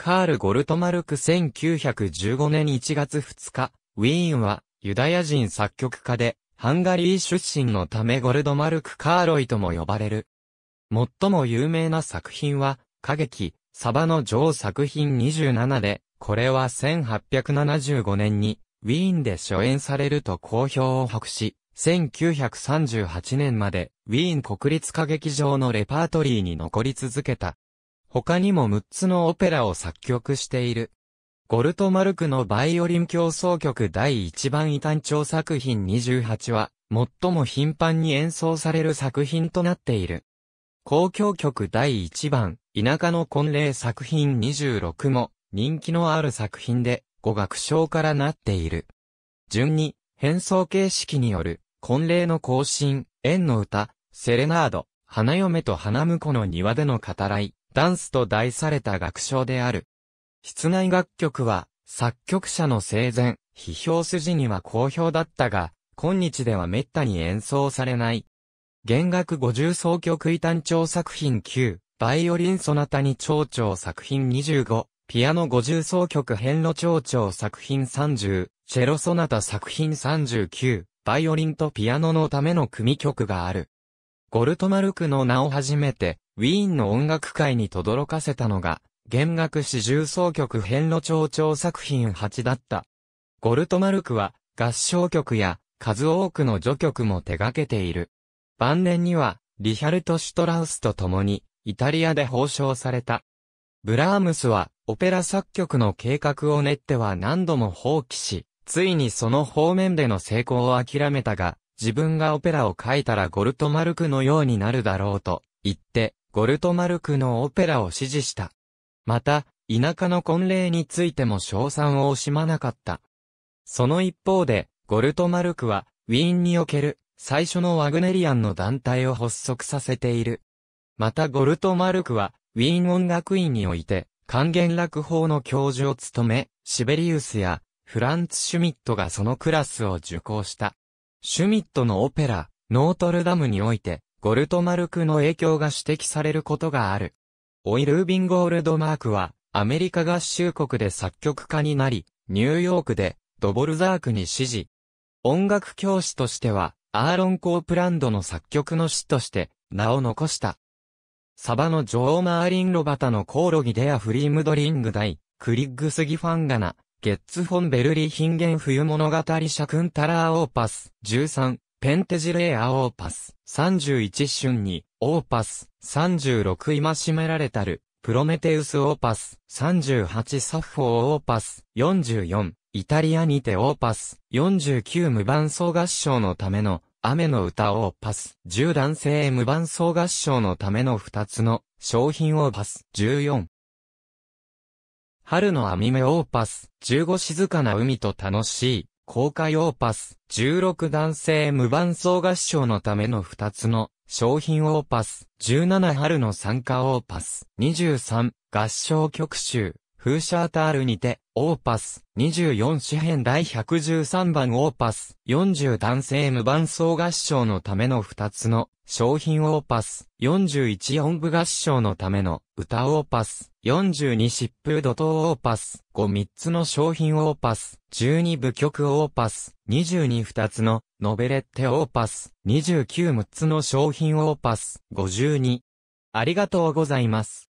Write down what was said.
カール・ゴルトマルク1915年1月2日、ウィーンはユダヤ人作曲家で、ハンガリー出身のためゴルドマルク・カーロイとも呼ばれる。最も有名な作品は、歌劇、サバの女王作品27で、これは1875年に、ウィーンで初演されると好評を博し、1938年まで、ウィーン国立歌劇場のレパートリーに残り続けた。他にも6つのオペラを作曲している。ゴルトマルクのバイオリン競争曲第1番異端調作品28は、最も頻繁に演奏される作品となっている。公共曲第1番、田舎の婚礼作品26も、人気のある作品で、語学賞からなっている。順に、変奏形式による、婚礼の行進、縁の歌、セレナード、花嫁と花婿の庭での語らい、ダンスと題された楽章である。室内楽曲は、作曲者の生前、批評筋には好評だったが、今日では滅多に演奏されない。弦楽五十奏曲異端調作品9、バイオリンソナタに蝶々作品25、ピアノ五十奏曲変路蝶々作品30、チェロソナタ作品39、バイオリンとピアノのための組曲がある。ゴルトマルクの名をはじめて、ウィーンの音楽界に轟かせたのが、弦楽四重奏曲編路長調作品8だった。ゴルトマルクは、合唱曲や、数多くの序曲も手掛けている。晩年には、リヒャルト・シュトラウスと共に、イタリアで報奨された。ブラームスは、オペラ作曲の計画を練っては何度も放棄し、ついにその方面での成功を諦めたが、自分がオペラを書いたらゴルトマルクのようになるだろうと、言って、ゴルトマルクのオペラを支持した。また、田舎の婚礼についても賞賛を惜しまなかった。その一方で、ゴルトマルクは、ウィーンにおける、最初のワグネリアンの団体を発足させている。またゴルトマルクは、ウィーン音楽院において、還元楽法の教授を務め、シベリウスや、フランツ・シュミットがそのクラスを受講した。シュミットのオペラ、ノートルダムにおいて、ゴルトマルクの影響が指摘されることがある。オイ・ルービン・ゴールドマークは、アメリカ合衆国で作曲家になり、ニューヨークで、ドボルザークに指示。音楽教師としては、アーロン・コープランドの作曲の師として、名を残した。サバのジョー・マーリン・ロバタのコオロギデア・フリームドリング大、クリッグスギファンガナ、ゲッツ・フォン・ベルリヒンゲン冬物語シャクンタラー・オーパス、13、ペンテジレーアオーパス、31春に、オーパス、36今しめられたる、プロメテウスオーパス、38サッフォーオーパス、44、イタリアにてオーパス、49無伴奏合唱のための、雨の歌オーパス、10男性無伴奏合唱のための2つの、商品オーパス、14、春の網目オーパス、15静かな海と楽しい、公開オーパス、16男性無伴奏合唱のための2つの商品オーパス、17春の参加オーパス、23合唱曲集、フーシャータールにて、オーパス、24詩編第113番オーパス、40男性無伴奏合唱のための2つの、商品オーパス、41音部合唱のための、歌オーパス、42疾風怒涛オーパス、53つの商品オーパス、12部曲オーパス、222つの、ノベレッテオーパス、296つの商品オーパス、52。ありがとうございます。